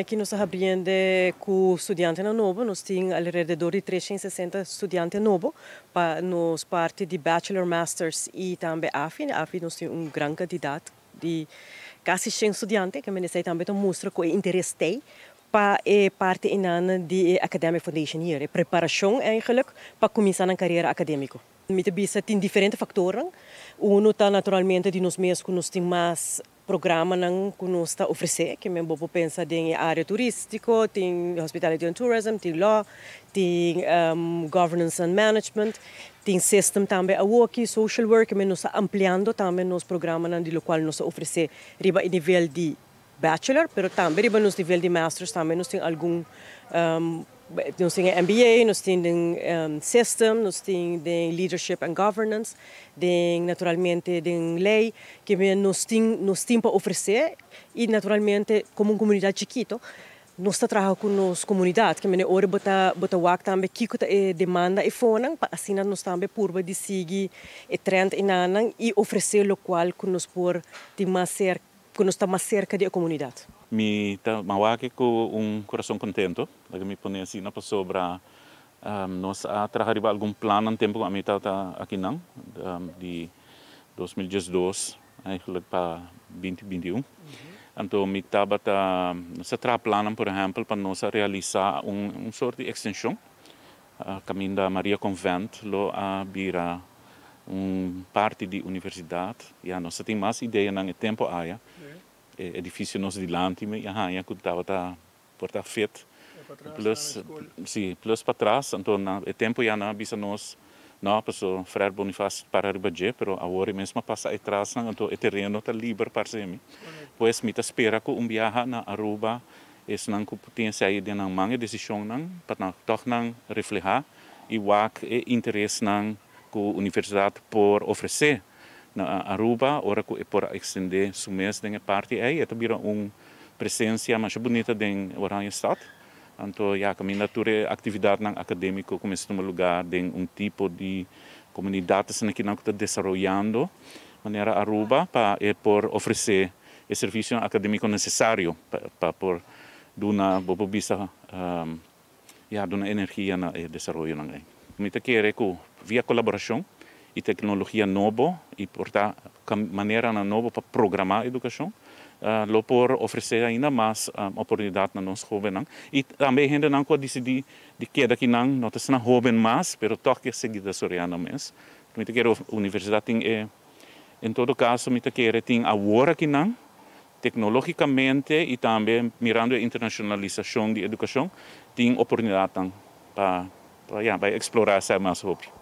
Aqui nós aprendemos nos estudantes novos, Novo, nós temos alrededor de 360 estudantes novos para nos parte de Bachelor, Masters e também AFI. AFI nós temos um grande candidato de quase 100 estudantes, que eu também mostra que o interesse tem para a parte inana de Academic Foundation hier, a preparação eigenlijk para começar a carreira acadêmica. Met de tem diferentes fatores. Um está naturalmente de nós mesmos que nós temos mais programa que nos está oferecer, que mesmo vou pensar tem área turística, tem hospitality and tourism, tem law, tem um, governance and management, tem system também a work social work, que nos está ampliando também nos programas de qual nos oferecer riba em nível de bachelor, pero também riba nos nível de master, também nos tem algum um, nós temos MBA, nós temos um, System, nós temos Leadership and Governance, tem, naturalmente tem lei que nós temos, nós temos para oferecer e naturalmente como uma comunidade chiquita nós está trabalhando com nossa comunidade, que agora ora bota o wak também que é demanda e fone para assim nós também purba de seguir o eh, trend e nanan e oferecer local que nós por de mais cerca que está mais cerca da comunidade. Me está com um coração contente, porque me põe assim na sobre um, nós a algum plano no tempo que a minha está aqui não de 2012 para 2021. Então, me estava tá, se trabalhando, por exemplo, para nós realizar um, um sorte de extensão a caminho da Maria Convent, lo a vira um parte de universidade. E a nossa tem mais ideia em tempo aia. Yeah. Eh, edificio nos dilanti, me aha, ia contava ta porta fet. Plus, sim, plus oh, para trás, então na, é tempo já na bisa nós não o Frère Bonifácio para Ribadje, pero agora mesmo passa atrás, então o terreno está livre para semi. Pois me espera que um viaja na Aruba, es nang potência aí de nang manga decisão nang, para não toch nang reflejar o eh, que é interesse nang que a universidade por oferecer na Aruba, ora que por estender sumes den parte aí, é também um presença mais bonita den Oranje Stad. Então, ja, a minha natura atividade na acadêmico começou num lugar de um tipo de comunidade que está desenvolvendo, maneira Aruba para é por oferecer o serviço acadêmico necessário para, por duna bobobisa um, ehm, ja, duna energia na desenvolvimento. Muito querer que via colaboração e tecnologia novo e portar maneira nova para programar a educação uh, lo por oferecer ainda mais um, ah, oportunidade na nossa jovem não. e também ainda não pode decidir de que é daqui não não está sendo jovem mais, pero toque seguir soriana mais. Me te a universidade tem é em todo caso me quero tem agora que não tecnologicamente e também mirando a internacionalização da educação tem oportunidade para para, yeah, para explorar essa mais hobby.